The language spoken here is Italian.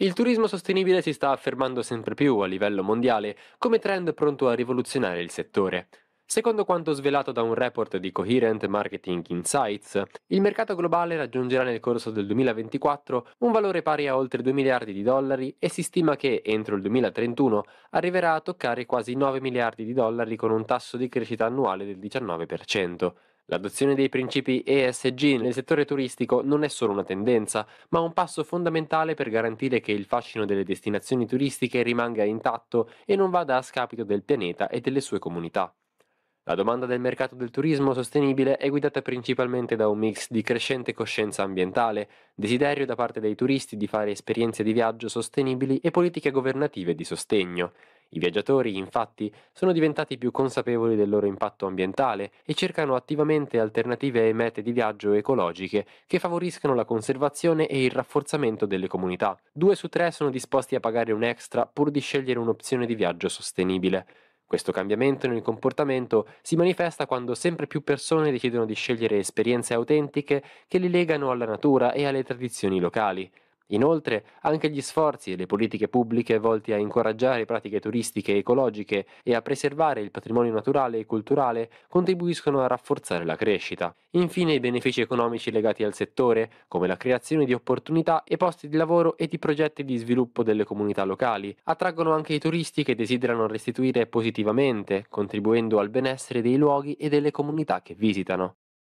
Il turismo sostenibile si sta affermando sempre più a livello mondiale come trend pronto a rivoluzionare il settore. Secondo quanto svelato da un report di Coherent Marketing Insights, il mercato globale raggiungerà nel corso del 2024 un valore pari a oltre 2 miliardi di dollari e si stima che entro il 2031 arriverà a toccare quasi 9 miliardi di dollari con un tasso di crescita annuale del 19%. L'adozione dei principi ESG nel settore turistico non è solo una tendenza, ma un passo fondamentale per garantire che il fascino delle destinazioni turistiche rimanga intatto e non vada a scapito del pianeta e delle sue comunità. La domanda del mercato del turismo sostenibile è guidata principalmente da un mix di crescente coscienza ambientale, desiderio da parte dei turisti di fare esperienze di viaggio sostenibili e politiche governative di sostegno. I viaggiatori, infatti, sono diventati più consapevoli del loro impatto ambientale e cercano attivamente alternative e mete di viaggio ecologiche che favoriscano la conservazione e il rafforzamento delle comunità. Due su tre sono disposti a pagare un extra pur di scegliere un'opzione di viaggio sostenibile. Questo cambiamento nel comportamento si manifesta quando sempre più persone decidono di scegliere esperienze autentiche che li legano alla natura e alle tradizioni locali, Inoltre, anche gli sforzi e le politiche pubbliche volti a incoraggiare pratiche turistiche ecologiche e a preservare il patrimonio naturale e culturale contribuiscono a rafforzare la crescita. Infine, i benefici economici legati al settore, come la creazione di opportunità e posti di lavoro e di progetti di sviluppo delle comunità locali, attraggono anche i turisti che desiderano restituire positivamente, contribuendo al benessere dei luoghi e delle comunità che visitano.